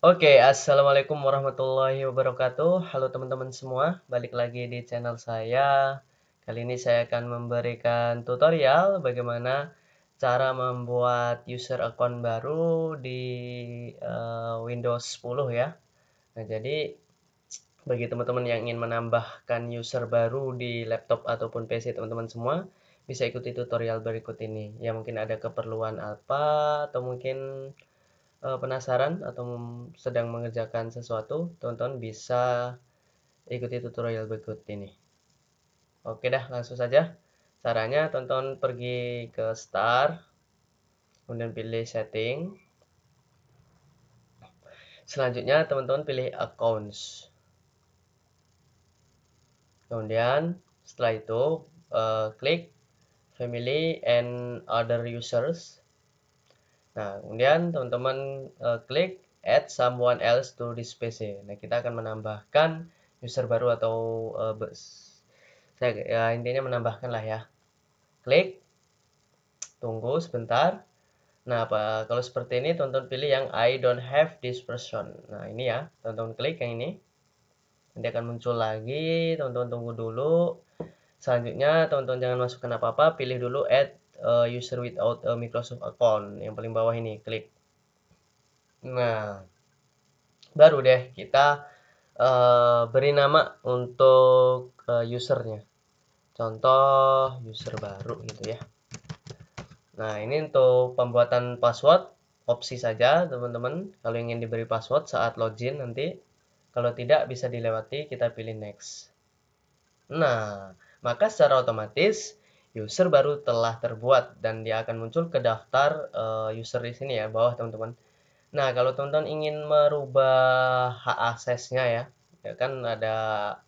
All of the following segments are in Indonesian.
Oke, okay, assalamualaikum warahmatullahi wabarakatuh. Halo teman-teman semua, balik lagi di channel saya. Kali ini saya akan memberikan tutorial bagaimana cara membuat user account baru di uh, Windows 10 ya. Nah, jadi bagi teman-teman yang ingin menambahkan user baru di laptop ataupun PC teman-teman semua, bisa ikuti tutorial berikut ini. Ya mungkin ada keperluan apa atau mungkin Eh, penasaran atau sedang mengerjakan sesuatu, tonton bisa ikuti tutorial berikut ini. Oke dah, langsung saja. Caranya tonton pergi ke start, kemudian pilih setting. Selanjutnya teman-teman pilih accounts. Kemudian setelah itu uh, klik family and other users Nah, kemudian teman-teman uh, klik add someone else to this PC. Nah, kita akan menambahkan user baru atau uh, saya ya, intinya menambahkan lah ya. Klik tunggu sebentar. Nah, apa, kalau seperti ini tonton pilih yang I don't have this person. Nah, ini ya, tonton klik yang ini. Nanti akan muncul lagi, tonton tunggu dulu. Selanjutnya, tonton jangan masukkan apa-apa, pilih dulu add uh, user without a Microsoft account yang paling bawah ini klik nah baru deh kita uh, beri nama untuk uh, usernya contoh user baru gitu ya nah ini untuk pembuatan password opsi saja teman-teman kalau ingin diberi password saat login nanti kalau tidak bisa dilewati kita pilih next nah maka secara otomatis user baru telah terbuat dan dia akan muncul ke daftar uh, user di sini ya bawah teman-teman. Nah kalau teman-teman ingin merubah hak aksesnya ya, ya kan ada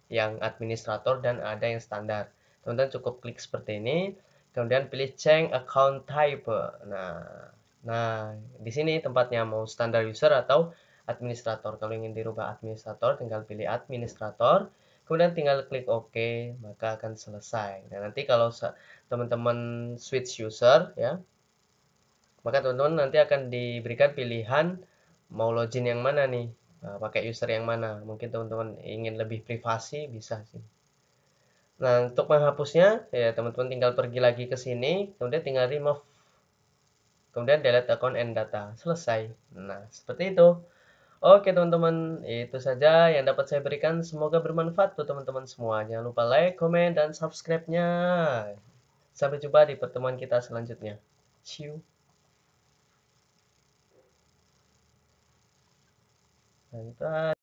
yang administrator dan ada yang standar. Teman-teman cukup klik seperti ini, kemudian pilih change account type. Nah, nah di sini tempatnya mau standar user atau administrator. Kalau ingin dirubah administrator, tinggal pilih administrator kemudian tinggal klik OK maka akan selesai nah nanti kalau teman-teman switch user ya maka teman-teman nanti akan diberikan pilihan mau login yang mana nih nah, pakai user yang mana mungkin teman-teman ingin lebih privasi bisa sih nah untuk menghapusnya ya teman-teman tinggal pergi lagi ke sini kemudian tinggal remove kemudian delete account and data selesai nah seperti itu Oke teman-teman, itu saja yang dapat saya berikan. Semoga bermanfaat buat teman-teman semuanya Jangan lupa like, komen, dan subscribe-nya. Sampai jumpa di pertemuan kita selanjutnya. See you.